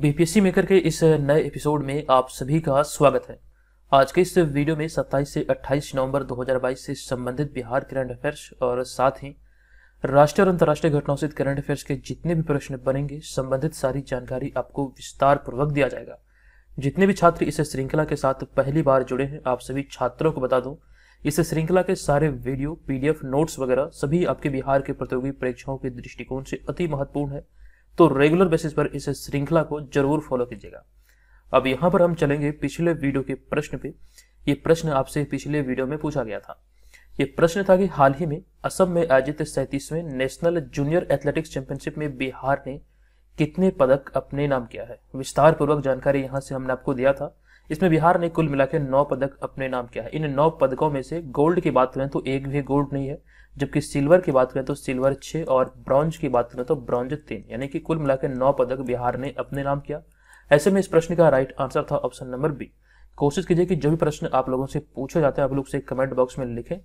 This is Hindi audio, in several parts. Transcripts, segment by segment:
बीपीएससी मेकर के इस नए एपिसोड में आप सभी का स्वागत है आज के इस वीडियो में 27 से 28 नवंबर 2022 से संबंधित बिहार करंट अफेयर्स और साथ ही राष्ट्रीय और अंतर्राष्ट्रीय घटनाओं से करंट अफेयर्स के जितने भी प्रश्न बनेंगे संबंधित सारी जानकारी आपको विस्तार पूर्वक दिया जाएगा जितने भी छात्र इस श्रृंखला के साथ पहली बार जुड़े हैं आप सभी छात्रों को बता दो इस श्रृंखला के सारे वीडियो पीडीएफ नोट्स वगैरह सभी आपके बिहार के प्रतियोगी परीक्षाओं के दृष्टिकोण से अति महत्वपूर्ण है तो रेगुलर बेसिस पर इस श्रृंखला को जरूर फॉलो कीजिएगा अब यहाँ पर हम चलेंगे पिछले वीडियो के प्रश्न पे ये प्रश्न आपसे पिछले वीडियो में पूछा गया था ये प्रश्न था कि हाल ही में असम में आयोजित सैंतीसवें नेशनल जूनियर एथलेटिक्स चैंपियनशिप में बिहार ने कितने पदक अपने नाम किया है विस्तार पूर्वक जानकारी यहाँ से हमने आपको दिया था इसमें बिहार ने कुल मिला के नौ पदक अपने नाम किया है इन नौ पदकों में से गोल्ड की बात करें तो एक भी गोल्ड नहीं है जबकि सिल्वर की बात करें तो सिल्वर छः और ब्रॉन्ज की बात करें तो ब्रॉन्ज तीन यानी कि कुल मिला के नौ पदक बिहार ने अपने नाम किया ऐसे में इस प्रश्न का राइट आंसर था ऑप्शन नंबर बी कोशिश कीजिए कि जो भी प्रश्न आप लोगों से पूछे जाते हैं आप लोग से कमेंट बॉक्स में लिखें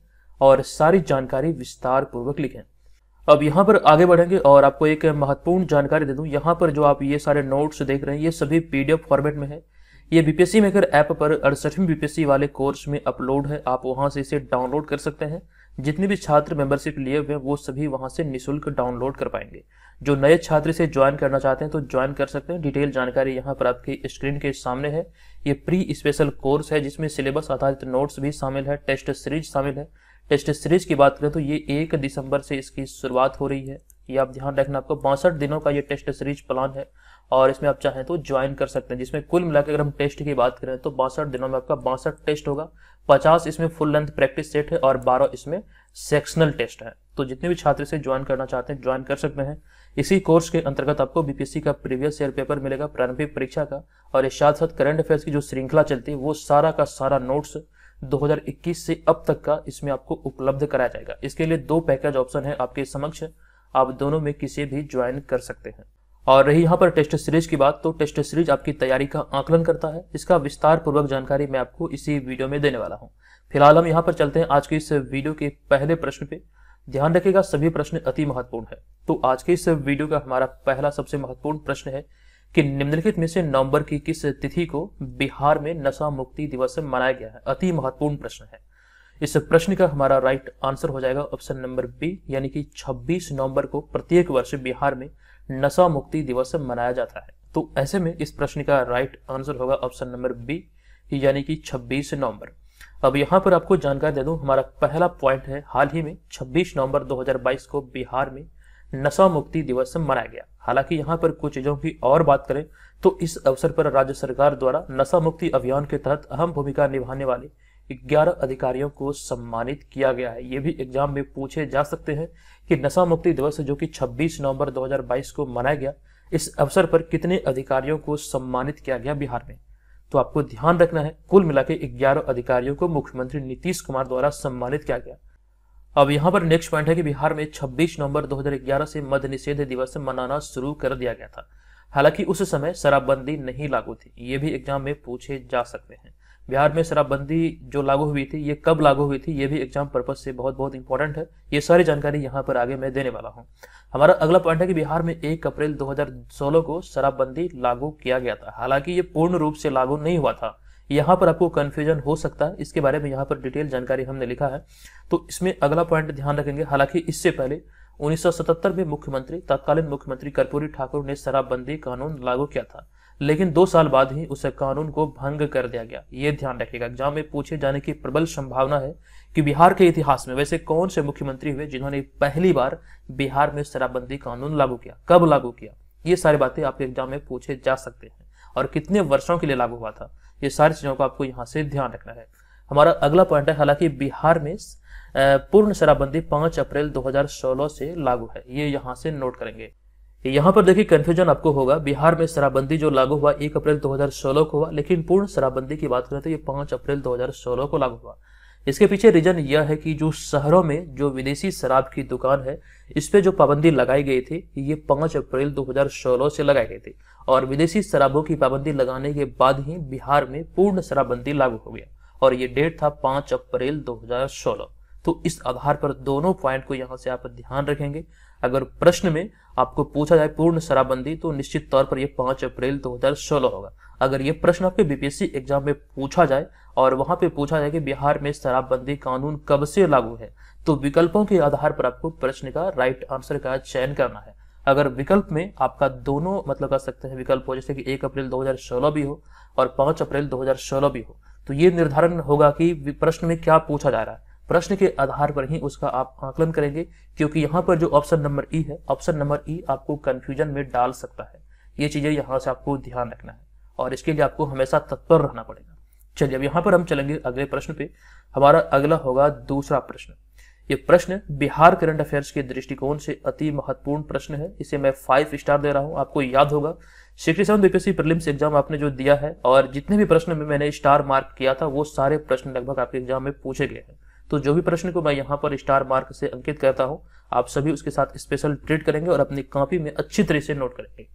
और सारी जानकारी विस्तार पूर्वक लिखें अब यहाँ पर आगे बढ़ेंगे और आपको एक महत्वपूर्ण जानकारी दे दूँ यहाँ पर जो आप ये सारे नोट्स देख रहे हैं ये सभी पीडीएफ फॉर्मेट में है ये बीपीएससी मेकर ऐप पर अड़सठवीं बीपीएससी वाले कोर्स में अपलोड है आप वहाँ से इसे डाउनलोड कर सकते हैं जितने भी छात्र मेंबरशिप लिए हुए हैं वो सभी वहाँ से निशुल्क डाउनलोड कर पाएंगे जो नए छात्र इसे ज्वाइन करना चाहते हैं तो ज्वाइन कर सकते हैं डिटेल जानकारी यहाँ पर आपकी स्क्रीन के सामने है ये प्री स्पेशल कोर्स है जिसमें सिलेबस आधारित नोट्स भी शामिल है टेस्ट सीरीज शामिल है टेस्ट सीरीज की बात करें तो ये एक दिसंबर से इसकी शुरुआत हो रही है ये आप ध्यान रखना आपको बासठ दिनों का ये टेस्ट सीरीज प्लान है और इसमें आप चाहें तो ज्वाइन कर सकते हैं जिसमें कुल मिलाकर अगर हम टेस्ट की बात करें तो बासठ दिनों में आपका बासठ टेस्ट होगा पचास इसमें फुल लेंथ प्रैक्टिस सेट है और बारह इसमें सेक्शनल टेस्ट है तो जितने भी छात्र इसे ज्वाइन करना चाहते हैं ज्वाइन कर सकते हैं इसी कोर्स के अंतर्गत आपको बीपीएससी का प्रीवियस ईयर पेपर मिलेगा प्रारंभिक परीक्षा का और इस साथ साथ करंट अफेयर्स की जो श्रृंखला चलती है वो सारा का सारा नोट्स 2021 से अब तक का इसमें आपको उपलब्ध कराया जाएगा इसके लिए दो पैकेज ऑप्शन है आपके समक्ष आप दोनों में किसी भी ज्वाइन कर सकते हैं और रही यहाँ पर टेस्ट सीरीज की बात तो टेस्ट सीरीज आपकी तैयारी का आकलन करता है इसका विस्तार पूर्वक जानकारी मैं आपको इसी वीडियो में देने वाला हूँ फिलहाल हम यहाँ पर चलते हैं आज के इस वीडियो के पहले प्रश्न पे ध्यान रखिएगा सभी प्रश्न अति महत्वपूर्ण है तो आज के इस वीडियो का हमारा पहला सबसे महत्वपूर्ण प्रश्न है कि निम्नलिखित में से नवंबर की किस तिथि को बिहार में नशा मुक्ति दिवस मनाया गया है अति महत्वपूर्ण प्रश्न है इस प्रश्न का हमारा राइट आंसर हो जाएगा ऑप्शन नंबर बी यानी कि 26 नवंबर को प्रत्येक वर्ष बिहार में नशा मुक्ति दिवस मनाया जाता है तो ऐसे में इस प्रश्न का राइट आंसर होगा ऑप्शन नंबर बी यानी कि 26 नवंबर अब यहाँ पर आपको जानकारी दे दूं हमारा पहला पॉइंट है हाल ही में 26 नवंबर 2022 को बिहार में नशा मुक्ति दिवस मनाया गया हालांकि यहाँ पर कुछ चीजों की और बात करें तो इस अवसर पर राज्य सरकार द्वारा नशा मुक्ति अभियान के तहत अहम भूमिका निभाने वाले ग्यारह अधिकारियों को सम्मानित किया गया है ये भी एग्जाम में पूछे जा सकते हैं कि नशा मुक्ति दिवस जो कि 26 नवंबर 2022 को मनाया गया इस अवसर पर कितने अधिकारियों को सम्मानित किया गया बिहार में तो आपको ध्यान रखना है कुल मिला के ग्यारह अधिकारियों को मुख्यमंत्री नीतीश कुमार द्वारा सम्मानित किया गया अब यहाँ पर नेक्स्ट पॉइंट है कि बिहार में 26 नवंबर 2011 से मद्य निषेध दिवस मनाना शुरू कर दिया गया था हालांकि उस समय शराबबंदी नहीं लागू थी ये भी एग्जाम में पूछे जा सकते हैं बिहार में शराबबंदी जो लागू हुई थी ये कब लागू हुई थी ये भी एग्जाम पर्पज से बहुत बहुत इंपॉर्टेंट है ये सारी जानकारी यहाँ पर आगे मैं देने वाला हूँ हमारा अगला पॉइंट है कि बिहार में एक अप्रैल दो को शराबबंदी लागू किया गया था हालांकि ये पूर्ण रूप से लागू नहीं हुआ था यहाँ पर आपको कन्फ्यूजन हो सकता है इसके बारे में यहाँ पर डिटेल जानकारी हमने लिखा है तो इसमें अगला पॉइंट ध्यान रखेंगे हालांकि इससे पहले 1977 में मुख्यमंत्री तत्कालीन मुख्यमंत्री कर्पूरी ठाकुर ने शराबबंदी कानून लागू किया था लेकिन दो साल बाद ही उसे कानून को भंग कर दिया गया ये ध्यान रखिएगा एग्जाम में पूछे जाने की प्रबल संभावना है कि बिहार के इतिहास में वैसे कौन से मुख्यमंत्री हुए जिन्होंने पहली बार बिहार में शराबबंदी कानून लागू किया कब लागू किया ये सारी बातें आपके एग्जाम में पूछे जा सकते हैं और कितने वर्षों के लिए लागू हुआ था ये सारी चीजों को आपको यहाँ से ध्यान रखना है हमारा अगला पॉइंट है हालांकि बिहार में पूर्ण शराबबंदी 5 अप्रैल 2016 से लागू है ये यहाँ से नोट करेंगे यहाँ पर देखिए कंफ्यूजन आपको होगा बिहार में शराबबंदी जो लागू हुआ एक अप्रैल 2016 को हुआ लेकिन पूर्ण शराबबंदी की बात करें तो ये पांच अप्रैल 2016 को लागू हुआ इसके पीछे रीजन यह है कि जो शहरों में जो विदेशी शराब की दुकान है इस पे जो पाबंदी लगाई गई थी ये पांच अप्रैल 2016 से लगाई गई थी और विदेशी शराबों की पाबंदी लगाने के बाद ही बिहार में पूर्ण शराबबंदी लागू हो गया और ये डेट था पांच अप्रैल 2016 तो इस आधार पर दोनों पॉइंट को यहाँ से आप ध्यान रखेंगे अगर प्रश्न में आपको पूछा जाए पूर्ण शराबबंदी तो निश्चित तौर पर यह पांच अप्रैल दो सोलह होगा अगर ये प्रश्न आपके बीपीएससी एग्जाम में पूछा जाए और वहां पे पूछा जाए कि बिहार में शराबबंदी कानून कब से लागू है तो विकल्पों के आधार पर आपको प्रश्न का राइट आंसर का चयन करना है अगर विकल्प में आपका दोनों मतलब कर सकते हैं विकल्प हो जैसे कि एक अप्रैल दो भी हो और पांच अप्रैल दो भी हो तो ये निर्धारण होगा कि प्रश्न में क्या पूछा जा रहा है प्रश्न के आधार पर ही उसका आप आकलन करेंगे क्योंकि यहाँ पर जो ऑप्शन नंबर ई है ऑप्शन नंबर ई आपको कन्फ्यूजन में डाल सकता है ये चीजें यहाँ से आपको ध्यान रखना है और इसके लिए आपको हमेशा तत्पर रहना पड़ेगा चलिए अब यहाँ पर हम चलेंगे अगले प्रश्न पे हमारा अगला होगा दूसरा प्रश्न ये प्रश्न बिहार करंट अफेयर्स के दृष्टिकोण से अति महत्वपूर्ण प्रश्न है इसे मैं फाइव स्टार दे रहा हूँ आपको याद होगा sixty seven BPSC prelims exam आपने जो दिया है और जितने भी प्रश्न में मैंने स्टार मार्क किया था वो सारे प्रश्न लगभग आपके एग्जाम में पूछे गए हैं तो जो भी प्रश्न को मैं यहाँ पर स्टार मार्क से अंकित करता हूँ आप सभी उसके साथ स्पेशल ट्रीट करेंगे और अपनी कॉपी में अच्छी तरह से नोट करेंगे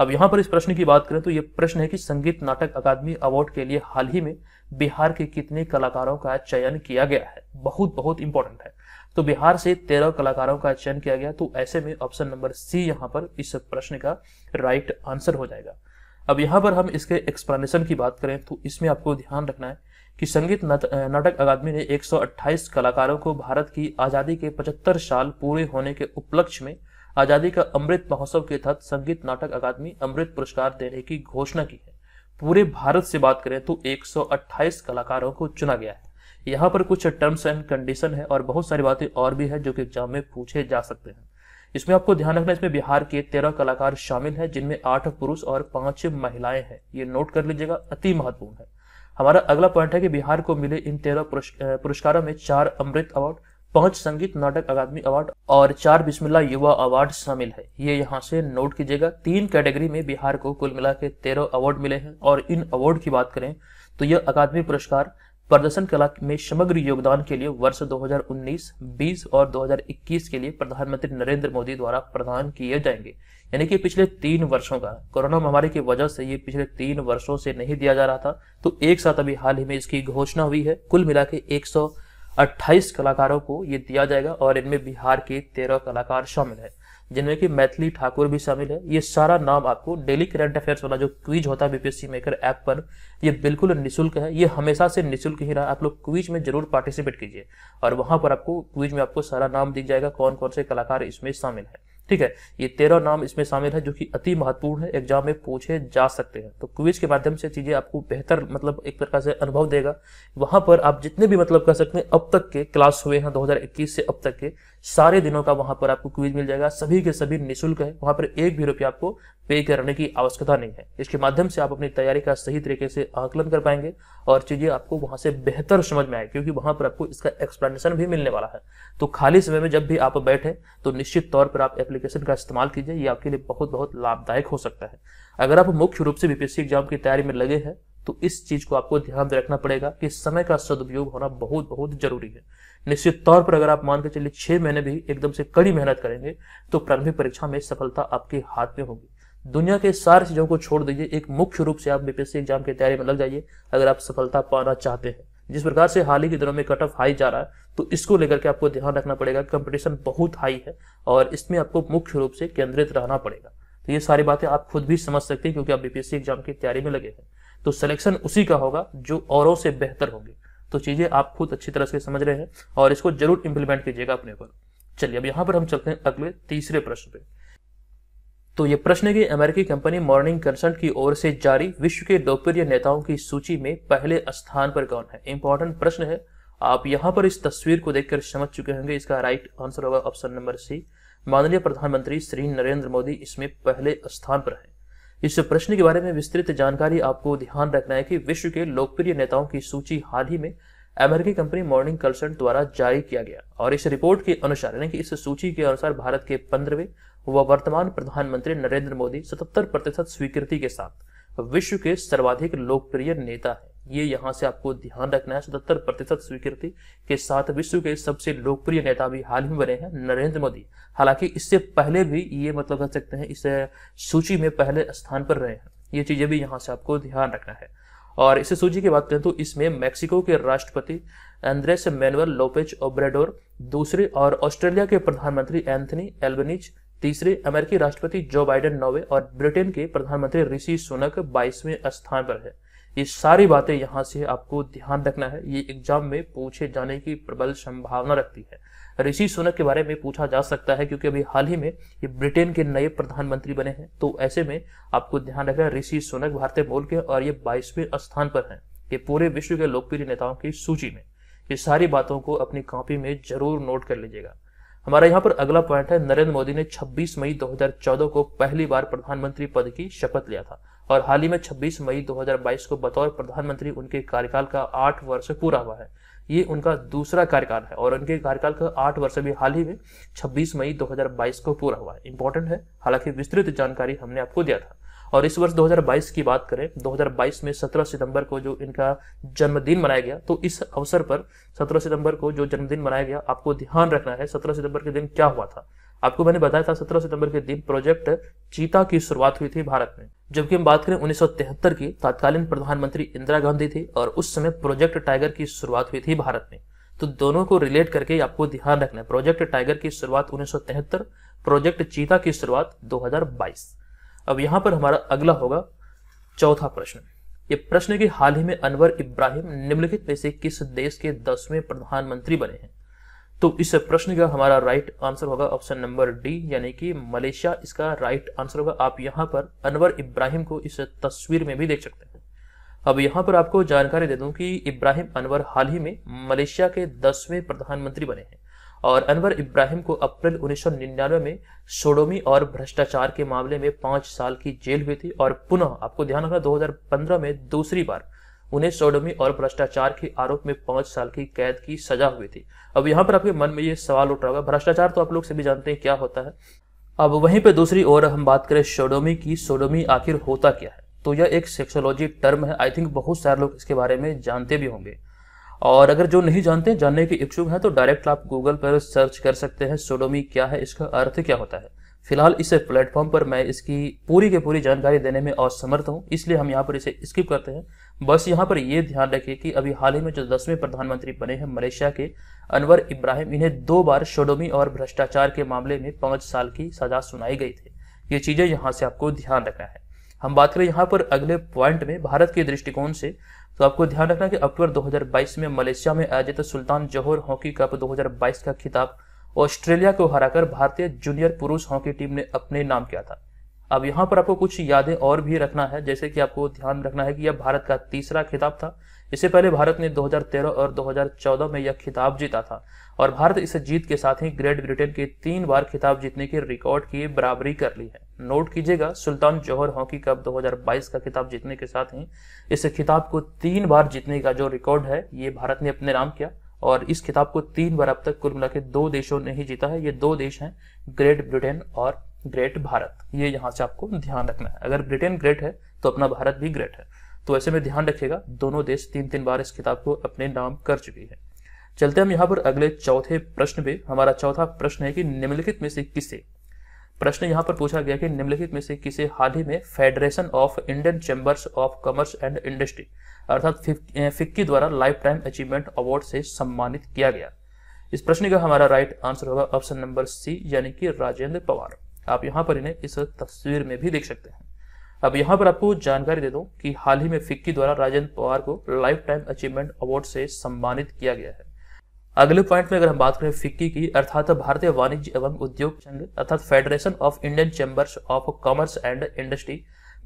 अब यहाँ पर इस प्रश्न की बात करें तो ये प्रश्न है कि संगीत नाटक अकादमी अवार्ड के लिए हाल ही में बिहार के कितने कलाकारों का चयन किया गया है बहुत बहुत इंपॉर्टेंट है तो बिहार से तेरह कलाकारों का चयन किया गया तो ऐसे में ऑप्शन नंबर सी यहाँ पर इस प्रश्न का राइट आंसर हो जाएगा अब यहाँ पर हम इसके एक्सप्लेनेशन की बात करें तो इसमें आपको ध्यान रखना है कि संगीत नाटक अकादमी ने 128 कलाकारों को भारत की आज़ादी के 75 साल पूरे होने के उपलक्ष्य में आज़ादी का अमृत महोत्सव के तहत संगीत नाटक अकादमी अमृत पुरस्कार देने की घोषणा की है पूरे भारत से बात करें तो 128 कलाकारों को चुना गया है यहाँ पर कुछ टर्म्स एंड कंडीशन है और बहुत सारी बातें और भी है जो कि एग्जाम में पूछे जा सकते हैं इसमें आपको ध्यान रखना इसमें बिहार के तेरह कलाकार शामिल हैं जिनमें आठ पुरुष और पांच महिलाएं हैं ये नोट कर लीजिएगा अति महत्वपूर्ण है हमारा अगला पॉइंट है कि बिहार को मिले इन तेरह पुरस्कारों में चार अमृत अवार्ड पांच संगीत नाटक अकादमी अवार्ड और चार बिस्मिल्ला युवा अवार्ड शामिल है ये यहाँ से नोट कीजिएगा तीन कैटेगरी में बिहार को कुल मिला के तेरह अवार्ड मिले हैं और इन अवार्ड की बात करें तो यह अकादमी पुरस्कार प्रदर्शन कला में समग्र योगदान के लिए वर्ष 2019, 20 और 2021 के लिए प्रधानमंत्री नरेंद्र मोदी द्वारा प्रदान किए जाएंगे यानी कि पिछले तीन वर्षों का कोरोना महामारी की वजह से ये पिछले तीन वर्षों से नहीं दिया जा रहा था तो एक साथ अभी हाल ही में इसकी घोषणा हुई है कुल मिला के एक अट्ठाईस कलाकारों को ये दिया जाएगा और इनमें बिहार के तेरह कलाकार शामिल है जिनमें कि मैथिली ठाकुर भी शामिल है ये सारा नाम आपको डेली करंट अफेयर्स वाला जो क्विज होता है बीपीएससी मेकर ऐप पर ये बिल्कुल निशुल्क है ये हमेशा से निशुल्क ही रहा आप लोग क्विज में जरूर पार्टिसिपेट कीजिए और वहां पर आपको क्विज में आपको सारा नाम दिख जाएगा कौन कौन से कलाकार इसमें शामिल है ठीक है ये तेरह नाम इसमें शामिल है जो कि अति महत्वपूर्ण है एग्जाम में पूछे जा सकते हैं तो क्विज के माध्यम से चीजें आपको बेहतर मतलब एक प्रकार से अनुभव देगा वहां पर आप जितने भी मतलब कह सकते हैं अब तक के क्लास हुए हैं 2021 से अब तक के सारे दिनों का वहां पर आपको क्विज मिल जाएगा सभी के सभी निःशुल्क है वहां पर एक भी रुपया आपको पे करने की आवश्यकता नहीं है इसके माध्यम से आप अपनी तैयारी का सही तरीके से आकलन कर पाएंगे और चीजें आपको वहां से बेहतर समझ में आए क्योंकि वहां पर आपको इसका एक्सप्लेनेशन भी मिलने वाला है तो खाली समय में जब भी आप बैठे तो निश्चित तौर पर आप एप्लीकेशन का इस्तेमाल कीजिए ये आपके लिए बहुत बहुत लाभदायक हो सकता है अगर आप मुख्य रूप से बीपीएससी एग्जाम की तैयारी में लगे हैं तो इस चीज को आपको ध्यान रखना पड़ेगा कि समय का सदुपयोग होना बहुत बहुत जरूरी है निश्चित तौर पर अगर आप मान के चलिए छह महीने भी एकदम से कड़ी मेहनत करेंगे तो प्रारंभिक परीक्षा में सफलता आपके हाथ में होगी दुनिया के सारी चीजों को छोड़ दीजिए एक मुख्य रूप से आप बीपीएससी एग्जाम की तैयारी में लग जाइए अगर आप सफलता पाना चाहते हैं जिस प्रकार से हाल ही के दिनों में कट ऑफ हाई जा रहा है तो इसको लेकर के आपको ध्यान रखना पड़ेगा कंपटीशन बहुत हाई है और इसमें आपको मुख्य रूप से केंद्रित रहना पड़ेगा तो ये सारी बातें आप खुद भी समझ सकते हैं क्योंकि आप बीपीएससी एग्जाम की तैयारी में लगे हैं तो सिलेक्शन उसी का होगा जो औरों से बेहतर होंगे तो चीज़ें आप खुद अच्छी तरह से समझ रहे हैं और इसको जरूर इंप्लीमेंट कीजिएगा अपने ऊपर चलिए अब यहां पर हम चलते हैं अगले तीसरे प्रश्न पे तो ये प्रश्न है अमेरिकी कंपनी मॉर्निंग कंसल्ट की ओर से जारी विश्व के लोकप्रिय नेताओं की सूची में पहले स्थान पर कौन है इंपॉर्टेंट प्रश्न है आप यहां पर इस तस्वीर को देखकर समझ चुके होंगे इसका राइट आंसर होगा ऑप्शन नंबर सी माननीय प्रधानमंत्री श्री नरेंद्र मोदी इसमें पहले स्थान पर हैं इस प्रश्न के बारे में विस्तृत जानकारी आपको ध्यान रखना है कि विश्व के लोकप्रिय नेताओं की सूची हाल ही में अमेरिकी कंपनी मॉर्निंग कल्सर्ट द्वारा जारी किया गया और इस रिपोर्ट के अनुसार यानी कि इस सूची के अनुसार भारत के पंद्रहवें व वर्तमान प्रधानमंत्री नरेंद्र मोदी सतहत्तर प्रतिशत स्वीकृति के साथ विश्व के सर्वाधिक लोकप्रिय नेता है ये यहाँ से आपको ध्यान रखना है सतहत्तर प्रतिशत स्वीकृति के साथ विश्व के सबसे लोकप्रिय नेता भी हाल ही बने हैं नरेंद्र मोदी हालांकि इससे पहले भी ये मतलब कह सकते हैं इस सूची में पहले स्थान पर रहे हैं ये चीजें भी यहाँ से आपको ध्यान रखना है और इस सूची की बात करें तो इसमें मैक्सिको के राष्ट्रपति एंड्रेस मैनुअल लोपेज ओब्रेडोर दूसरे और ऑस्ट्रेलिया के प्रधानमंत्री एंथनी एल्बनिज तीसरे अमेरिकी राष्ट्रपति जो बाइडेन नौवे और ब्रिटेन के प्रधानमंत्री ऋषि सुनक बाईसवें स्थान पर है ये सारी बातें यहाँ से आपको ध्यान रखना है ये एग्जाम में पूछे जाने की प्रबल संभावना रखती है ऋषि सुनक के बारे में पूछा जा सकता है क्योंकि अभी हाल ही में ये ब्रिटेन के नए प्रधानमंत्री बने हैं तो ऐसे में आपको ध्यान रखना है ऋषि सुनक भारतीय मूल के और ये बाईसवें स्थान पर हैं ये पूरे विश्व के लोकप्रिय नेताओं की सूची में ये सारी बातों को अपनी कॉपी में जरूर नोट कर लीजिएगा हमारा यहाँ पर अगला पॉइंट है नरेंद्र मोदी ने 26 मई 2014 को पहली बार प्रधानमंत्री पद की शपथ लिया था और हाल ही में 26 मई 2022 को बतौर प्रधानमंत्री उनके कार्यकाल का आठ वर्ष पूरा हुआ है ये उनका दूसरा कार्यकाल है और उनके कार्यकाल का आठ वर्ष भी हाल ही में 26 मई 2022 को पूरा हुआ है इंपॉर्टेंट है हालांकि विस्तृत जानकारी हमने आपको दिया था और इस वर्ष 2022 की बात करें 2022 में 17 सितंबर को जो इनका जन्मदिन मनाया गया तो इस अवसर पर 17 सितंबर को जो जन्मदिन मनाया गया आपको ध्यान रखना है 17 सितंबर के दिन क्या हुआ था आपको मैंने बताया था 17 सितंबर के दिन प्रोजेक्ट चीता की शुरुआत हुई थी भारत में जबकि हम बात करें उन्नीस की तत्कालीन प्रधानमंत्री इंदिरा गांधी थी और उस समय प्रोजेक्ट टाइगर की शुरुआत हुई थी भारत में तो दोनों को रिलेट करके आपको ध्यान रखना है प्रोजेक्ट टाइगर की शुरुआत उन्नीस प्रोजेक्ट चीता की शुरुआत 2022 अब यहाँ पर हमारा अगला होगा चौथा प्रश्न ये प्रश्न की हाल ही में अनवर इब्राहिम निम्नलिखित में से किस देश के दसवें प्रधानमंत्री बने हैं तो इस प्रश्न का हमारा राइट आंसर होगा ऑप्शन नंबर डी यानी कि मलेशिया इसका राइट आंसर होगा आप यहाँ पर अनवर इब्राहिम को इस तस्वीर में भी देख सकते हैं अब यहाँ पर आपको जानकारी दे दूं कि इब्राहिम अनवर हाल ही में मलेशिया के दसवें प्रधानमंत्री बने हैं और अनवर इब्राहिम को अप्रैल उन्नीस में सोडोमी और भ्रष्टाचार के मामले में पांच साल की जेल हुई थी और पुनः आपको ध्यान रखना 2015 में दूसरी बार उन्हें सोडोमी और भ्रष्टाचार के आरोप में पांच साल की कैद की सजा हुई थी अब यहाँ पर आपके मन में ये सवाल उठ रहा होगा भ्रष्टाचार तो आप लोग सभी जानते हैं क्या होता है अब वहीं पर दूसरी ओर हम बात करें सोडोमी की सोडोमी आखिर होता क्या है तो यह एक सेक्सोलॉजी टर्म है आई थिंक बहुत सारे लोग इसके बारे में जानते भी होंगे और अगर जो नहीं जानते जानने के इच्छुक हैं तो डायरेक्ट आप गूगल पर सर्च कर सकते हैं सोडोमी क्या है इसका अर्थ क्या होता है फिलहाल इस प्लेटफॉर्म पर मैं इसकी पूरी की पूरी जानकारी देने में असमर्थ हूँ इसलिए हम यहाँ पर इसे स्किप करते हैं बस यहाँ पर यह ध्यान रखें कि अभी हाल ही में जो दसवें प्रधानमंत्री बने हैं मलेशिया के अनवर इब्राहिम इन्हें दो बार शोडोमी और भ्रष्टाचार के मामले में पांच साल की सजा सुनाई गई थी ये चीज़ें यहाँ से आपको ध्यान रखना है हम बात करें यहाँ पर अगले पॉइंट में भारत के दृष्टिकोण से तो आपको ध्यान रखना कि अक्टूबर 2022 में मलेशिया में आयोजित सुल्तान जौहर हॉकी कप 2022 का खिताब ऑस्ट्रेलिया को हराकर भारतीय जूनियर पुरुष हॉकी टीम ने अपने नाम किया था अब यहाँ पर आपको कुछ यादें और भी रखना है जैसे कि आपको ध्यान रखना है कि यह भारत का तीसरा खिताब था इससे पहले भारत ने 2013 और 2014 में यह खिताब जीता था और भारत इस जीत के साथ ही ग्रेट ब्रिटेन के तीन बार खिताब जीतने के रिकॉर्ड की बराबरी कर ली है नोट कीजिएगा सुल्तान जौहर हॉकी कप 2022 का खिताब जीतने के साथ ही इस खिताब को तीन बार जीतने का जो रिकॉर्ड है ये भारत ने अपने नाम किया और इस खिताब को तीन बार अब तक कुल मिला के दो देशों ने ही जीता है ये दो देश हैं ग्रेट ब्रिटेन और ग्रेट भारत ये यहाँ से आपको ध्यान रखना है अगर ब्रिटेन ग्रेट है तो अपना भारत भी ग्रेट है तो ऐसे में ध्यान रखिएगा दोनों देश तीन तीन बार इस किताब को अपने नाम कर चुके हैं चलते हम यहाँ पर अगले चौथे प्रश्न पे हमारा चौथा प्रश्न है कि निम्नलिखित में से किसे प्रश्न यहाँ पर पूछा गया कि निम्नलिखित में से किसे हाल ही में Federation of Indian Chambers of Commerce and Industry अर्थात फिक्की द्वारा लाइफ टाइम अचीवमेंट अवार्ड से सम्मानित किया गया इस प्रश्न का हमारा राइट आंसर होगा ऑप्शन नंबर सी यानी कि राजेंद्र पवार आप यहाँ पर इन्हें इस तस्वीर में भी देख सकते हैं अब यहाँ पर आपको जानकारी दे दूं कि हाल ही में फिक्की द्वारा राजेंद्र पवार को लाइफ टाइम अचीवमेंट अवार्ड से सम्मानित किया गया है अगले पॉइंट में अगर हम बात करें फिक्की की अर्थात भारतीय वाणिज्य एवं उद्योग संघ अर्थात Federation of Indian Chambers of Commerce and Industry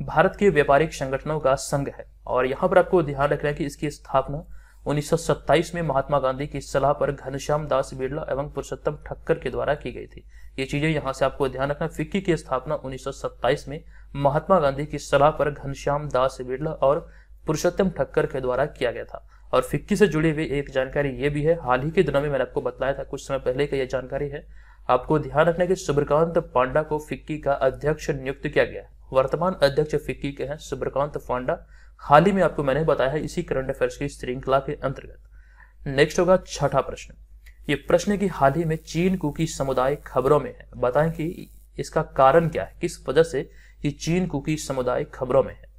Bharat के व्यापारिक संगठनों का संघ है और यहाँ पर आपको ध्यान रखना है कि इसकी स्थापना 1927 में महात्मा गांधी की सलाह पर घनश्याम दास बिरला एवं पुरुषोत्तम ठक्कर के द्वारा की गई थी ये चीजें यहाँ से आपको ध्यान रखना फिक्की की स्थापना 1927 में महात्मा गांधी की सलाह पर घनश्याम दास बिरला और पुरुषोत्तम ठक्कर के द्वारा किया गया था और फिक्की से जुड़ी हुई एक जानकारी ये भी है हाल ही के दिनों में मैंने आपको बताया था कुछ समय पहले की यह जानकारी है आपको ध्यान रखना कि सुब्रकांत पांडा को फिक्की का अध्यक्ष नियुक्त किया गया है वर्तमान अध्यक्ष फिक्की के हैं सुब्रकांत पांडा हाल ही में आपको मैंने बताया है इसी करंट अफेयर्स की श्रृंखला के अंतर्गत नेक्स्ट होगा छठा प्रश्न ये प्रश्न की हाल ही में चीन कुकी समुदाय खबरों में है बताएं कि इसका कारण क्या है किस वजह से ये चीन कुकी समुदाय खबरों में है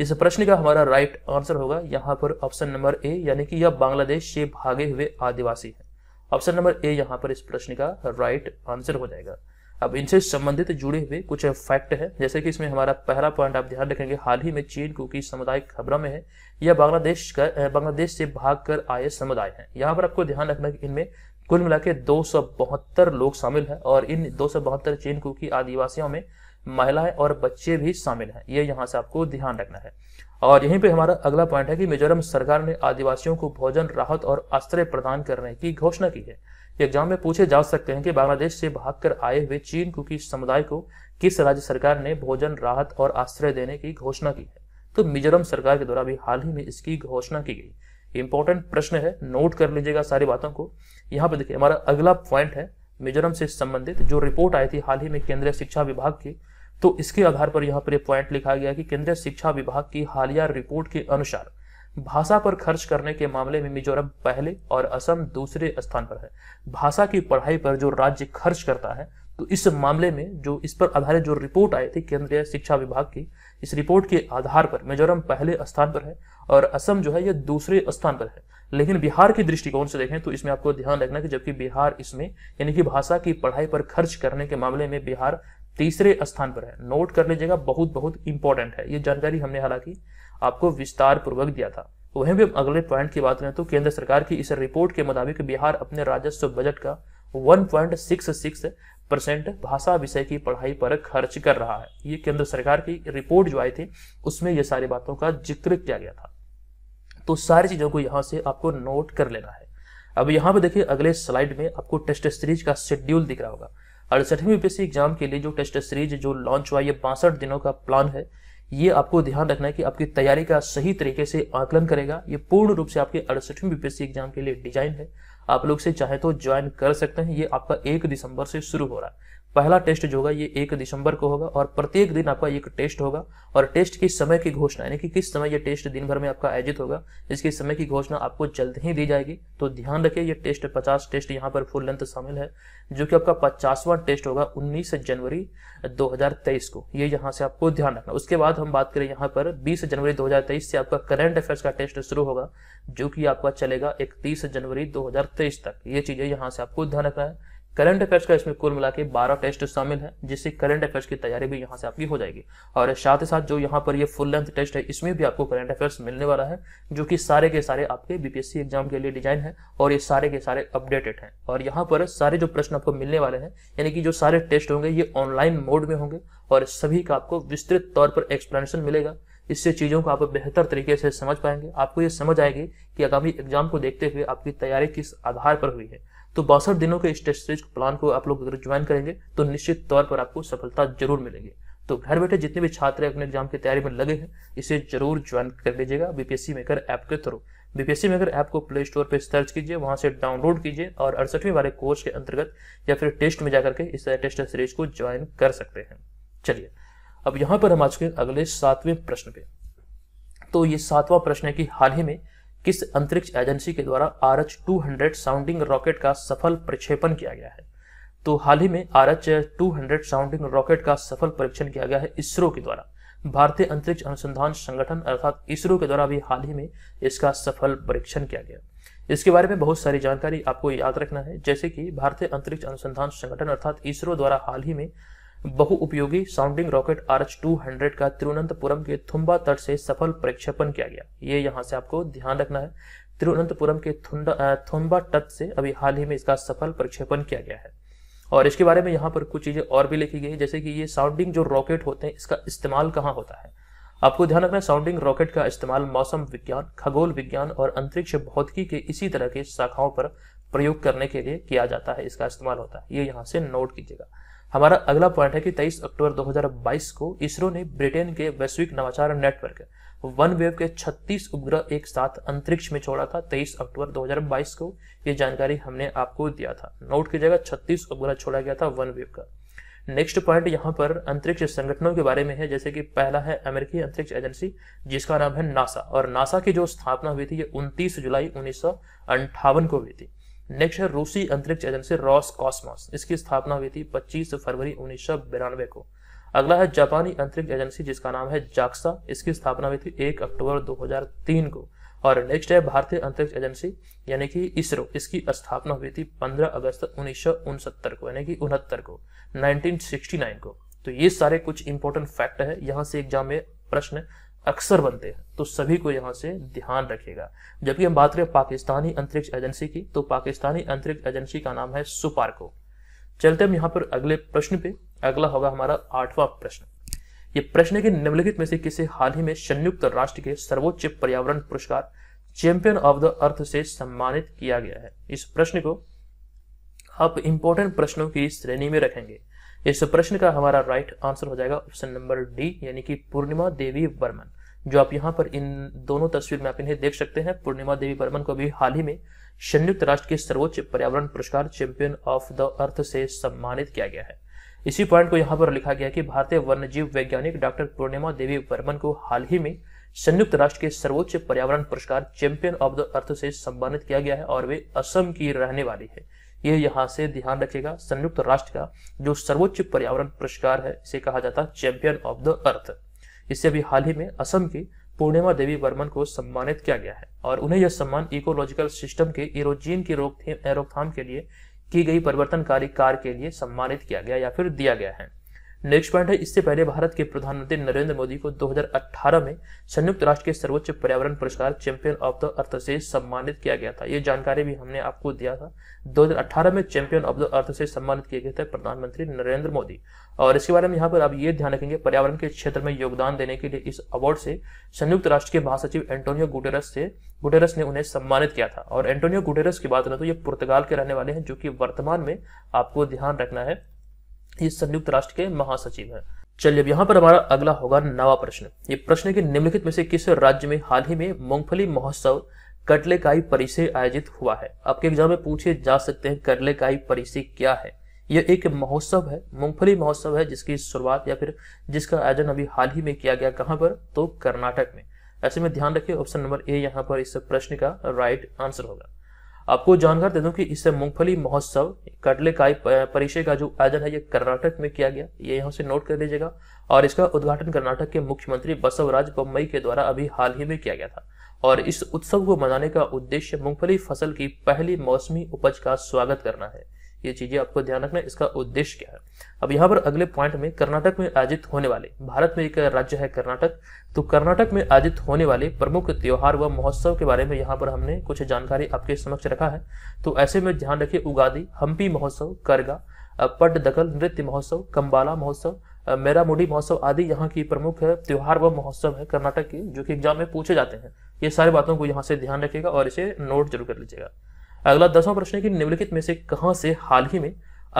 इस प्रश्न का हमारा राइट आंसर होगा यहाँ पर ऑप्शन नंबर ए यानी कि यह बांग्लादेश से भागे हुए आदिवासी है ऑप्शन नंबर ए यहाँ पर इस प्रश्न का राइट आंसर हो जाएगा अब इनसे संबंधित जुड़े हुए कुछ फैक्ट है जैसे कि इसमें हमारा पहला पॉइंट आप ध्यान रखेंगे हाल ही में चीन कुकी समुदाय खबरों में है यह बांग्लादेश का बांग्लादेश से भागकर आए समुदाय है यहाँ पर आपको ध्यान रखना की इनमें कुल मिला के लोग शामिल है और इन दो चीन कुकी आदिवासियों में महिलाएं और बच्चे भी शामिल हैं ये यहाँ से आपको ध्यान रखना है और यहीं पे हमारा अगला पॉइंट है कि मिजोरम सरकार ने आदिवासियों को भोजन राहत और आश्रय प्रदान करने की घोषणा की है एग्जाम में पूछे जा सकते हैं कि बांग्लादेश से भागकर आए हुए चीन कुकी समुदाय को किस राज्य सरकार ने भोजन राहत और आश्रय देने की घोषणा की है तो मिजोरम सरकार के द्वारा भी हाल ही में इसकी घोषणा की गई इंपॉर्टेंट प्रश्न है नोट कर लीजिएगा सारी बातों को यहाँ पर देखिए हमारा अगला पॉइंट है मिजोरम से संबंधित जो रिपोर्ट आई थी हाल ही में केंद्रीय शिक्षा विभाग की तो इसके आधार पर यहाँ पर पॉइंट लिखा गया कि केंद्रीय शिक्षा विभाग की हालिया रिपोर्ट के अनुसार भाषा पर खर्च करने के मामले में मिजोरम पहले और असम दूसरे स्थान पर है भाषा की पढ़ाई पर जो राज्य खर्च करता है तो इस मामले में जो इस पर आधारित जो रिपोर्ट आई थी केंद्रीय शिक्षा विभाग की इस रिपोर्ट के आधार पर मिजोरम पहले स्थान पर है और असम जो है यह दूसरे स्थान पर है लेकिन बिहार के दृष्टिकोण से देखें तो इसमें आपको ध्यान रखना कि जबकि बिहार इसमें यानी कि भाषा की पढ़ाई पर खर्च करने के मामले में बिहार तीसरे स्थान पर है नोट कर लीजिएगा बहुत बहुत इंपॉर्टेंट है ये जानकारी हमने हालांकि आपको विस्तार पूर्वक दिया था तो वहीं भी अगले पॉइंट की बात करें तो केंद्र सरकार की इस रिपोर्ट के मुताबिक बिहार अपने राजस्व बजट का 1.66 परसेंट भाषा विषय की पढ़ाई पर खर्च कर रहा है ये केंद्र सरकार की रिपोर्ट जो आई थी उसमें ये सारी बातों का जिक्र किया गया था तो सारी चीजों को यहां से आपको नोट कर लेना है अब यहाँ पे देखिए अगले स्लाइड में आपको टेस्ट सीरीज का शेड्यूल दिख रहा होगा अड़सठवीं यूपीएससी एग्जाम के लिए जो टेस्ट सीरीज जो लॉन्च हुआ ये बासठ दिनों का प्लान है ये आपको ध्यान रखना है कि आपकी तैयारी का सही तरीके से आकलन करेगा ये पूर्ण रूप से आपके अड़सठवीं बीपीएससी एग्जाम के लिए डिजाइन है आप लोग से चाहे तो ज्वाइन कर सकते हैं ये आपका एक दिसंबर से शुरू हो रहा है पहला टेस्ट जो होगा ये एक दिसंबर को होगा और प्रत्येक दिन आपका एक टेस्ट होगा और टेस्ट के समय की घोषणा यानी कि किस समय ये टेस्ट दिन भर में आपका आयोजित होगा इसकी समय की घोषणा आपको जल्द ही दी जाएगी तो ध्यान रखिए ये टेस्ट 50 टेस्ट यहाँ पर फुल लेंथ शामिल है जो कि आपका पचासवां टेस्ट होगा उन्नीस जनवरी दो को ये यहाँ से आपको ध्यान रखना उसके बाद हम बात करें यहाँ पर बीस जनवरी दो से आपका करंट अफेयर्स का टेस्ट शुरू होगा जो कि आपका चलेगा इकतीस जनवरी दो तक ये चीजें यहाँ से आपको ध्यान रखना है करंट अफेयर्स का इसमें कुल मिला के बारह टेस्ट शामिल है जिससे करंट अफेयर्स की तैयारी भी यहाँ से आपकी हो जाएगी और साथ ही साथ जो यहाँ पर ये फुल लेंथ टेस्ट है इसमें भी आपको करंट अफेयर्स मिलने वाला है जो कि सारे के सारे आपके बीपीएससी एग्जाम के लिए डिजाइन है और ये सारे के सारे अपडेटेड हैं और यहाँ पर सारे जो प्रश्न आपको मिलने वाले हैं यानी कि जो सारे टेस्ट होंगे ये ऑनलाइन मोड में होंगे और सभी का आपको विस्तृत तौर पर एक्सप्लेनेशन मिलेगा इससे चीज़ों को आप बेहतर तरीके से समझ पाएंगे आपको ये समझ आएगी कि आगामी एग्जाम को देखते हुए आपकी तैयारी किस आधार पर हुई है तो बासठ दिनों के इस टेस्ट सीरीज प्लान को आप लोग अगर ज्वाइन करेंगे तो निश्चित तौर पर आपको सफलता जरूर मिलेगी तो घर बैठे जितने भी छात्र अपने एग्जाम की तैयारी में लगे हैं इसे जरूर ज्वाइन कर लीजिएगा बीपीएससी मेकर ऐप के थ्रू बीपीएससी मेकर ऐप को प्ले स्टोर पर सर्च कीजिए वहां से डाउनलोड कीजिए और अड़सठवीं वाले कोर्स के अंतर्गत या फिर टेस्ट में जाकर के इस टेस्ट सीरीज को ज्वाइन कर सकते हैं चलिए अब यहाँ पर हम आज के अगले सातवें प्रश्न पे तो ये सातवां प्रश्न है कि हाल ही में किस अंतरिक्ष एजेंसी के द्वारा R H two hundred sounding rocket का सफल प्रक्षेपण किया गया है तो हाल ही में R H two hundred sounding rocket का सफल परीक्षण किया गया है इसरो के द्वारा भारतीय अंतरिक्ष अनुसंधान संगठन अर्थात इसरो के द्वारा भी हाल ही में इसका सफल परीक्षण किया गया इसके बारे में बहुत सारी जानकारी आपको याद रखना है जैसे कि भारतीय अंतरिक्ष अनुसंधान संगठन अर्थात इसरो द्वारा हाल ही में बहुउपयोगी sounding rocket R H two hundred का तिरुवनंतपुरम के थुम्बा तट से सफल प्रक्षेपण किया गया ये यहाँ से आपको ध्यान रखना है तिरुवनंतपुरम के थुम्बा तट से अभी हाल ही में इसका सफल प्रक्षेपण किया गया है और इसके बारे में यहाँ पर कुछ चीज़ें और भी लिखी गई है जैसे कि ये साउंडिंग जो रॉकेट होते हैं इसका इस्तेमाल कहाँ होता है आपको ध्यान रखना साउंडिंग रॉकेट का इस्तेमाल मौसम विज्ञान खगोल विज्ञान और अंतरिक्ष भौतिकी के इसी तरह के शाखाओं पर प्रयोग करने के लिए किया जाता है इसका इस्तेमाल होता है ये यहाँ से नोट कीजिएगा हमारा अगला पॉइंट है कि 23 अक्टूबर 2022 को इसरो ने ब्रिटेन के वैश्विक नवाचार नेटवर्क वन वेव के 36 उपग्रह एक साथ अंतरिक्ष में छोड़ा था 23 अक्टूबर 2022 को ये जानकारी हमने आपको दिया था नोट कीजिएगा 36 उपग्रह छोड़ा गया था वन वेव का नेक्स्ट पॉइंट यहाँ पर अंतरिक्ष संगठनों के बारे में है जैसे कि पहला है अमेरिकी अंतरिक्ष एजेंसी जिसका नाम है नासा और नासा की जो स्थापना हुई थी ये 29 जुलाई उन्नीस को हुई थी नेक्स्ट है रूसी अंतरिक्ष एजेंसी रॉस कॉस्मॉस इसकी स्थापना हुई थी 25 फरवरी उन्नीस को अगला है जापानी अंतरिक्ष एजेंसी जिसका नाम है जाक्सा इसकी स्थापना हुई थी 1 अक्टूबर 2003 को और नेक्स्ट है भारतीय अंतरिक्ष एजेंसी यानी कि इसरो इसकी स्थापना हुई थी 15 अगस्त उन्नीस को यानी कि उनहत्तर को 1969 को तो ये सारे कुछ इंपॉर्टेंट फैक्ट है यहाँ से एग्जाम में प्रश्न अक्सर बनते हैं तो सभी को यहाँ से ध्यान रखेगा जबकि हम बात करें पाकिस्तानी अंतरिक्ष एजेंसी की तो पाकिस्तानी अंतरिक्ष एजेंसी का नाम है सुपार्को चलते हम यहाँ पर अगले प्रश्न पे अगला होगा हमारा आठवां प्रश्न ये प्रश्न के निम्नलिखित में से किसे हाल ही में संयुक्त राष्ट्र के सर्वोच्च पर्यावरण पुरस्कार चैंपियन ऑफ द अर्थ से सम्मानित किया गया है इस प्रश्न को आप इंपॉर्टेंट प्रश्नों की श्रेणी में रखेंगे इस प्रश्न का हमारा राइट आंसर हो जाएगा ऑप्शन नंबर डी यानी कि पूर्णिमा देवी वर्मन जो आप यहाँ पर इन दोनों तस्वीर में आप इन्हें देख सकते हैं पूर्णिमा देवी वर्मन को अभी हाल ही में संयुक्त राष्ट्र के सर्वोच्च पर्यावरण पुरस्कार चैंपियन ऑफ द अर्थ से सम्मानित किया गया है इसी पॉइंट को यहाँ पर लिखा गया कि भारतीय वन्यजीव वैज्ञानिक डॉक्टर पूर्णिमा देवी वर्मन को हाल ही में संयुक्त राष्ट्र के सर्वोच्च पर्यावरण पुरस्कार चैंपियन ऑफ द अर्थ से सम्मानित किया गया है और वे असम की रहने वाली है यह यहाँ से ध्यान रखेगा संयुक्त राष्ट्र का जो सर्वोच्च पर्यावरण पुरस्कार है इसे कहा जाता है चैंपियन ऑफ द अर्थ इससे अभी हाल ही में असम की पूर्णिमा देवी वर्मन को सम्मानित किया गया है और उन्हें यह सम्मान इकोलॉजिकल सिस्टम के इरोजीन की रोकथाम के लिए की गई परिवर्तनकारी कार्य के लिए सम्मानित किया गया या फिर दिया गया है नेक्स्ट पॉइंट है इससे पहले भारत के प्रधानमंत्री नरेंद्र मोदी को 2018 में संयुक्त राष्ट्र के सर्वोच्च पर्यावरण पुरस्कार चैंपियन ऑफ द अर्थ से सम्मानित किया गया था ये जानकारी भी हमने आपको दिया था 2018 में चैंपियन ऑफ द अर्थ से सम्मानित किए गए थे प्रधानमंत्री नरेंद्र मोदी और इसके बारे में यहाँ पर आप ये ध्यान रखेंगे पर्यावरण के क्षेत्र में योगदान देने के लिए इस अवार्ड से संयुक्त राष्ट्र के महासचिव एंटोनियो गुटेरस से गुटेरस ने उन्हें सम्मानित किया था और एंटोनियो गुटेरस की बात करें तो ये पुर्तगाल के रहने वाले हैं जो कि वर्तमान में आपको ध्यान रखना है ये संयुक्त राष्ट्र के महासचिव है चलिए अब यहाँ पर हमारा अगला होगा नवा प्रश्न ये प्रश्न के निम्नलिखित में से किस राज्य में हाल ही में मूंगफली महोत्सव कटलेकाई परिसे आयोजित हुआ है आपके एग्जाम में पूछे जा सकते हैं कटले काई परिसे क्या है यह एक महोत्सव है मूंगफली महोत्सव है जिसकी शुरुआत या फिर जिसका आयोजन अभी हाल ही में किया गया कहाँ पर तो कर्नाटक में ऐसे में ध्यान रखिए ऑप्शन नंबर ए यहाँ पर इस प्रश्न का राइट आंसर होगा आपको जानकर दे दूं कि इससे मूंगफली महोत्सव कटले कटलेकाई परिचय का जो आयोजन है ये कर्नाटक में किया गया ये यहाँ से नोट कर लीजिएगा और इसका उद्घाटन कर्नाटक के मुख्यमंत्री बसवराज बम्बई के द्वारा अभी हाल ही में किया गया था और इस उत्सव को मनाने का उद्देश्य मूंगफली फसल की पहली मौसमी उपज का स्वागत करना है ये चीजें आपको ध्यान रखना इसका उद्देश्य क्या है अब यहाँ पर अगले पॉइंट में कर्नाटक में आयोजित होने वाले भारत में एक राज्य है कर्नाटक तो कर्नाटक में आयोजित होने वाले प्रमुख त्योहार व महोत्सव के बारे में यहाँ पर हमने कुछ जानकारी आपके समक्ष रखा है तो ऐसे में ध्यान रखिए उगादी हम्पी महोत्सव करगा पट दखल नृत्य महोत्सव कम्बाला महोत्सव मेरा मुडी महोत्सव आदि यहाँ की प्रमुख त्यौहार व महोत्सव है कर्नाटक के जो कि एग्जाम में पूछे जाते हैं ये सारी बातों को यहाँ से ध्यान रखिएगा और इसे नोट जरूर कर लीजिएगा अगला दसवां प्रश्न है कि निम्नलिखित में से कहां से हाल ही में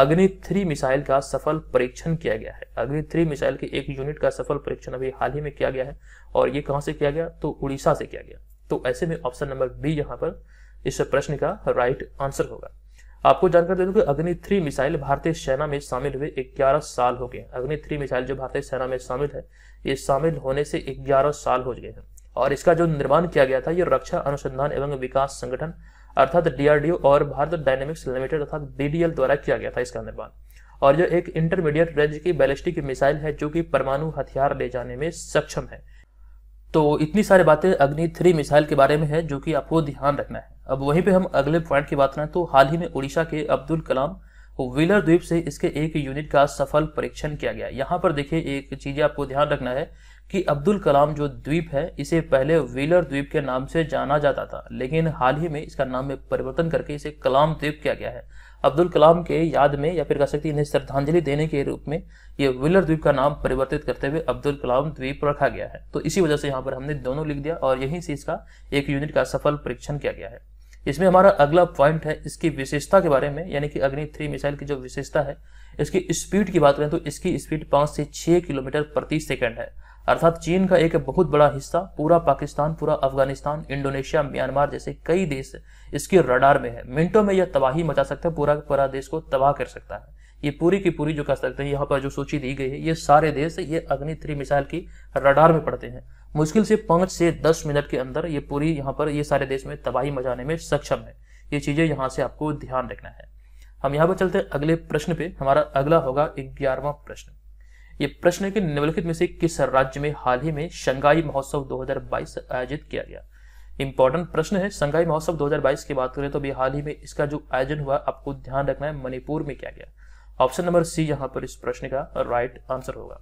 अग्नि थ्री मिसाइल का सफल परीक्षण किया गया है अग्नि थ्री मिसाइल के एक यूनिट का सफल परीक्षण अभी हाल ही में किया गया है और ये कहां से किया गया तो उड़ीसा से किया गया तो ऐसे में ऑप्शन नंबर बी यहाँ पर इस प्रश्न का राइट आंसर होगा आपको जानकर दे दूं कि अग्नि थ्री मिसाइल भारतीय सेना में शामिल हुए 11 साल हो गए अग्नि थ्री मिसाइल जो भारतीय सेना में शामिल है ये शामिल होने से 11 साल हो गए हैं और इसका जो निर्माण किया गया था ये रक्षा अनुसंधान एवं विकास संगठन अर्थात डीआरडीओ और भारत डायनेमिक्स लिमिटेड अर्थात डीडीएल द्वारा किया गया था इसका निर्माण और यह एक इंटरमीडिएट रेंज की बैलिस्टिक मिसाइल है जो कि परमाणु हथियार ले जाने में सक्षम है तो इतनी सारी बातें अग्नि थ्री मिसाइल के बारे में है जो कि आपको ध्यान रखना है अब वहीं पे हम अगले पॉइंट की बात करें तो हाल ही में उड़ीसा के अब्दुल कलाम व्हीलर द्वीप से इसके एक यूनिट का सफल परीक्षण किया गया यहाँ पर देखिए एक चीज आपको ध्यान रखना है कि अब्दुल कलाम जो द्वीप है इसे पहले व्हीलर द्वीप के नाम से जाना जाता था लेकिन हाल ही में इसका नाम में परिवर्तन करके इसे कलाम द्वीप किया गया है अब्दुल कलाम के याद में या फिर कह सकते हैं इन्हें श्रद्धांजलि देने के रूप में ये व्हीलर द्वीप का नाम परिवर्तित करते हुए अब्दुल कलाम द्वीप रखा गया है तो इसी वजह से यहाँ पर हमने दोनों लिख दिया और यहीं से इसका एक यूनिट का सफल परीक्षण किया गया है इसमें हमारा अगला पॉइंट है इसकी विशेषता के बारे में यानी कि अग्नि थ्री मिसाइल की जो विशेषता है इसकी स्पीड की बात करें तो इसकी स्पीड पांच से छह किलोमीटर प्रति सेकंड है अर्थात चीन का एक बहुत बड़ा हिस्सा पूरा पाकिस्तान पूरा अफगानिस्तान इंडोनेशिया म्यांमार जैसे कई देश इसके रडार में है मिनटों में यह तबाही मचा सकता है पूरा पूरा देश को तबाह कर सकता है ये पूरी की पूरी जो कह सकते हैं यहाँ पर जो सूची दी गई है ये सारे देश ये अग्नि थ्री मिसाइल की रडार में पड़ते हैं मुश्किल से पांच से दस मिनट के अंदर ये पूरी यहाँ पर ये सारे देश में तबाही मचाने में सक्षम है ये चीजें यहाँ से आपको ध्यान रखना है हम यहाँ पर चलते हैं अगले प्रश्न पे हमारा अगला होगा ग्यारहवा प्रश्न ये प्रश्न है कि निम्नलिखित में से किस राज्य में हाल ही में शंघाई महोत्सव 2022 आयोजित किया गया इंपॉर्टेंट प्रश्न है शंघाई महोत्सव 2022 की बात करें तो अभी हाल ही में इसका जो आयोजन हुआ आपको ध्यान रखना है मणिपुर में किया गया ऑप्शन नंबर सी यहाँ पर इस प्रश्न का राइट आंसर होगा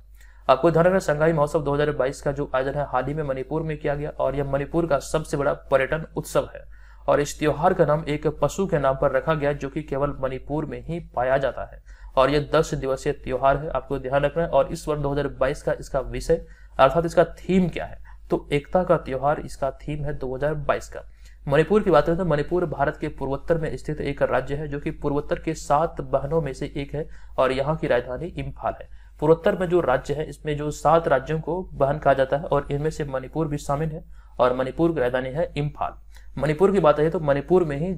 आपको ध्यान रखना शंघाई महोत्सव 2022 का जो आयोजन है हाल ही में मणिपुर में किया गया और यह मणिपुर का सबसे बड़ा पर्यटन उत्सव है और इस त्योहार का नाम एक पशु के नाम पर रखा गया जो कि केवल मणिपुर में ही पाया जाता है और ये दस दिवसीय त्यौहार है आपको ध्यान रखना है और इस वर्ष 2022 का इसका विषय अर्थात इसका थीम क्या है तो एकता का त्यौहार इसका थीम है 2022 का मणिपुर की बात करें तो मणिपुर भारत के पूर्वोत्तर में स्थित एक राज्य है जो कि पूर्वोत्तर के सात बहनों में से एक है और यहाँ की राजधानी इम्फाल है पूर्वोत्तर में जो राज्य है इसमें जो सात राज्यों को बहन कहा जाता है और इनमें से मणिपुर भी शामिल है और मणिपुर की राजधानी है इम्फाल मणिपुर की बात है तो मणिपुर में ही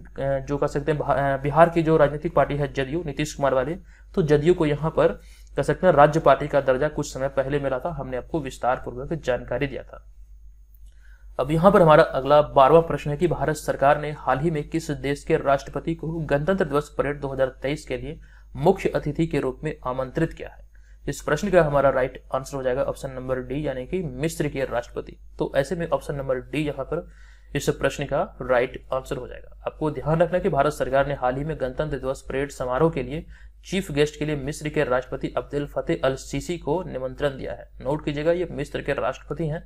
जो कह सकते हैं बिहार की जो राजनीतिक पार्टी है जदयू नीतीश कुमार वाले तो जदयू को यहाँ पर कह सकते हैं राज्य पार्टी का दर्जा कुछ समय पहले मिला था हमने आपको विस्तार पूर्वक जानकारी दिया था अब यहाँ पर हमारा अगला बारवा प्रश्न है कि भारत सरकार ने हाल ही में किस देश के राष्ट्रपति को गणतंत्र दिवस परेड 2023 के लिए मुख्य अतिथि के रूप में आमंत्रित किया है इस प्रश्न का हमारा राइट आंसर हो जाएगा ऑप्शन नंबर डी यानी कि मिस्र के राष्ट्रपति तो ऐसे में ऑप्शन नंबर डी यहाँ पर इस प्रश्न का राइट आंसर हो जाएगा आपको ध्यान रखना कि भारत सरकार ने हाल ही में गणतंत्र दिवस परेड समारोह के लिए चीफ गेस्ट के लिए मिस्र के राष्ट्रपति अब्दुल फतेह अल सीसी को निमंत्रण दिया है नोट कीजिएगा ये मिस्र के राष्ट्रपति हैं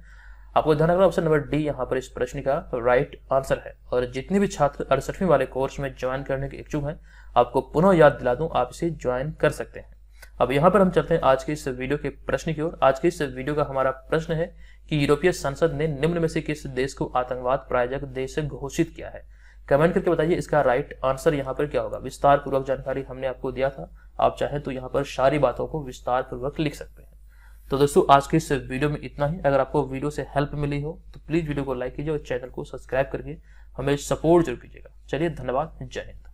आपको ध्यान रखना ऑप्शन नंबर डी यहाँ पर इस प्रश्न का राइट आंसर है और जितने भी छात्र अड़सठवीं वाले कोर्स में ज्वाइन करने के इच्छुक हैं आपको पुनः याद दिला दूं आप इसे ज्वाइन कर सकते हैं अब यहाँ पर हम चलते हैं आज के इस वीडियो के प्रश्न की ओर आज के इस वीडियो का हमारा प्रश्न है कि यूरोपीय संसद ने निम्न में से किस देश को आतंकवाद प्रायोजक देश घोषित किया है कमेंट करके बताइए इसका राइट आंसर यहाँ पर क्या होगा विस्तार पूर्वक जानकारी हमने आपको दिया था आप चाहें तो यहाँ पर सारी बातों को विस्तार पूर्वक लिख सकते हैं तो दोस्तों आज के इस वीडियो में इतना ही अगर आपको वीडियो से हेल्प मिली हो तो प्लीज़ वीडियो को लाइक कीजिए और चैनल को सब्सक्राइब करके हमें सपोर्ट जरूर कीजिएगा चलिए धन्यवाद जय हिंद